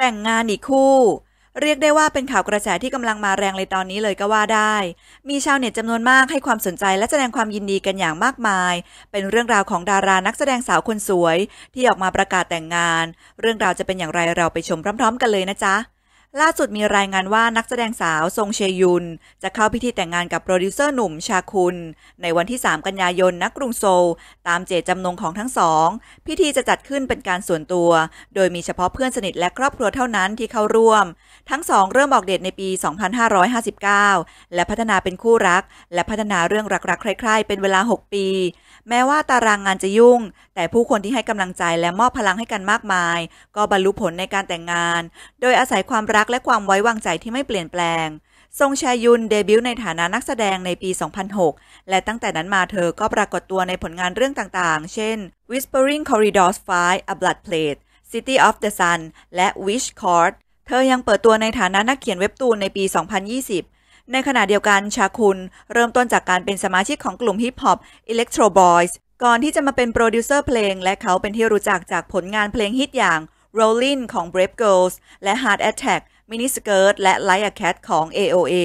แต่งงานอีกคู่ เรียกได้ว่าเป็นข่าวกระแสที่กำลังมาแรงเลยตอนนี้เลยก็ว่าได้ มีชาวเน็ตจำนวนมากให้ความสนใจและแสดงความยินดีกันอย่างมากมาย เป็นเรื่องราวของดารานักแสดงสาวคนสวยที่ออกมาประกาศแต่งงาน เรื่องราวจะเป็นอย่างไรเราไปชมพร้อมๆกันเลยนะจ๊ะล่าสุดมีรายงานว่านักแสดงสาวทรงเชยุน จะเข้าพิธีแต่งงานกับโปรดิวเซอร์หนุ่มชาคุณในวันที่ 3 กันยายนณกรุงโซลตามเจตจำนงของทั้งสอง พิธีจะจัดขึ้นเป็นการส่วนตัว โดยมีเฉพาะเพื่อนสนิทและครอบครัวเท่านั้นที่เข้าร่วม ทั้งสองเริ่มออกเดทในปี 2559 และพัฒนาเป็นคู่รัก และพัฒนาเรื่องรักๆใคร่ๆเป็นเวลา 6 ปี แม้ว่าตารางงานจะยุ่ง แต่ผู้คนที่ให้กำลังใจและมอบพลังให้กันมากมาย ก็บรรลุผลในการแต่งงาน โดยอาศัยความรักักและความไว้วางใจที่ไม่เปลี่ยนแปลงซงชายุนเดบิวต์ในฐานะนักแสดงในปี 2006 และตั้งแต่นั้นมาเธอก็ปรากฏตัวในผลงานเรื่องต่างๆ เช่น Whispering Corridors 5 A Blood Plate City of the Sun และ Wish Court เธอยังเปิดตัวในฐานะนักเขียนเว็บตูนในปี 2020 ในขณะเดียวกันชาคุณเริ่มต้นจากการเป็นสมาชิกของกลุ่มฮิปฮอป Electro Boys ก่อนที่จะมาเป็นโปรดิวเซอร์เพลง และเขาเป็นที่รู้จักจากผลงานเพลงฮิตอย่าง Rollin ของ Brave Girls และ Heart Attack Miniskirt และ Like a Cat ของ AOA